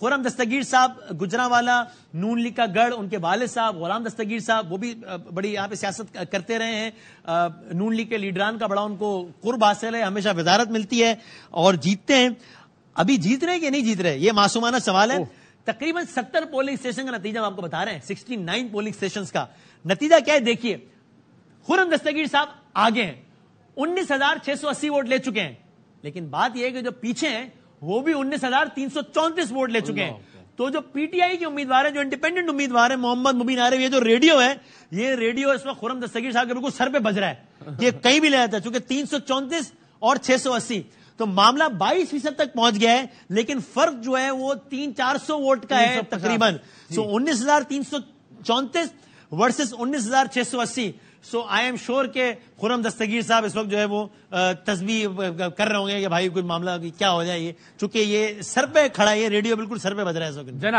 खुरम दस्तगीर साहब गुजरावाला नून लीग का गढ़ उनके वाले साहब गुलाम दस्तगीर साहब वो भी बड़ी यहाँ पे सियासत करते रहे हैं नून लीग के लीडरान का बड़ा उनको कुर्ब हासिल है हमेशा वजारत मिलती है और जीतते हैं अभी जीत रहे हैं कि नहीं जीत रहे ये मासूमाना सवाल है तकरीबन सत्तर पोलिंग स्टेशन का नतीजा हम आपको बता रहे हैं सिक्सटी नाइन पोलिंग स्टेशन का नतीजा क्या है देखिए खुरम दस्तगीर साहब आगे हैं उन्नीस हजार छह सौ अस्सी वोट ले चुके हैं लेकिन बात यह है कि जो पीछे हैं वो भी उन्नीस हजार तीन सौ चौंतीस वोट ले चुके हैं तो जो पीटीआई के उम्मीदवार हैं जो इंडिपेंडेंट उम्मीदवार हैं मोहम्मद मुबीन आरिफ ये जो रेडियो है ये रेडियो इस वक्त खुरम दस्तगीर साहब के बिल्कुल सर पे बज रहा है ये कहीं भी ले जाता है चूंकि तीन और छह तो मामला 22 फीसद तक पहुंच गया है लेकिन फर्क जो है वो तीन चार सौ वोट का है तकरीबन सो उन्नीस हजार तीन सौ चौंतीस वर्सेस अस्सी सो आई एम श्योर के खुरम दस्तगीर साहब इस वक्त जो है वो तस्वीर कर रहे होंगे कि भाई कोई मामला क्या हो जाए ये चूंकि ये सर पे खड़ा है रेडियो बिल्कुल सर पे बज रहा है इस वक्त